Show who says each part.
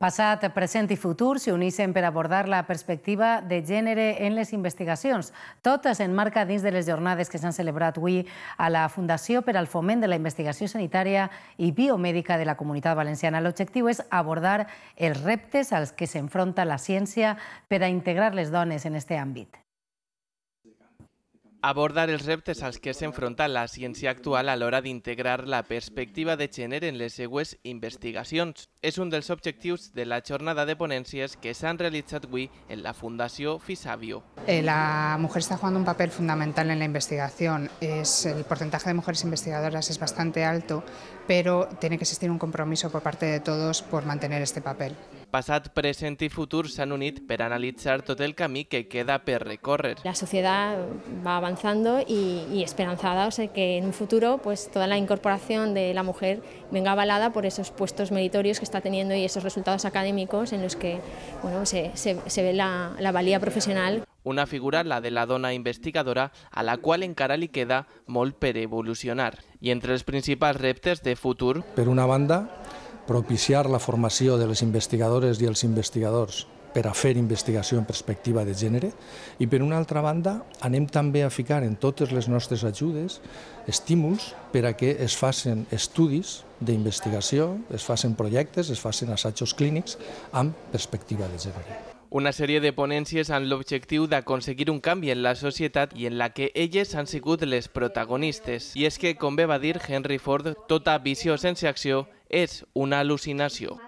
Speaker 1: Passat, present i futur s'uneixen per abordar la perspectiva de gènere en les investigacions. Totes enmarca dins de les jornades que s'han celebrat avui a la Fundació per al Foment de la Investigació Sanitària i Biomèdica de la Comunitat Valenciana. L'objectiu és abordar els reptes als que s'enfronta la ciència per a integrar les dones en aquest àmbit
Speaker 2: abordar els reptes als que s'enfronta la ciència actual a l'hora d'integrar la perspectiva de gènere en les seues investigacions. És un dels objectius de la jornada de ponències que s'han realitzat avui en la Fundació Fisavio.
Speaker 3: Eh, la mujer está jugando un papel fundamental en la investigación. Es, el porcentatge de mujeres investigadoras és bastant alt, però ha que existir un compromís per part de tots per mantenir aquest
Speaker 4: paper.
Speaker 2: passat, present i futur s'han unit per analitzar tot el camí que queda per recorrer. La
Speaker 4: sociedad va avanzando y, esperanzada, o sea que en un futuro pues toda la incorporación de la mujer venga avalada por esos puestos meritorios que está teniendo y esos resultados académicos en los que bueno, se, ve la, valía profesional.
Speaker 2: Una figura, la de la dona investigadora, a la cual encara li queda molt per evolucionar. Y entre los principales reptes de futur...
Speaker 5: Per una banda, propiciar la formació de les investigadores i els investigadors per a fer investigació en perspectiva de gènere i per una altra banda anem també a ficar en totes les nostres ajudes estímuls per a que es facin estudis d'investigació, es facin projectes, es facin assajos clínics amb perspectiva de gènere.
Speaker 2: Una sèrie de ponències amb l'objectiu d'aconseguir un canvi en la societat i en la que elles han sigut les protagonistes. I és que, com bé va dir Henry Ford, tota visió sense acció és una al·lucinació.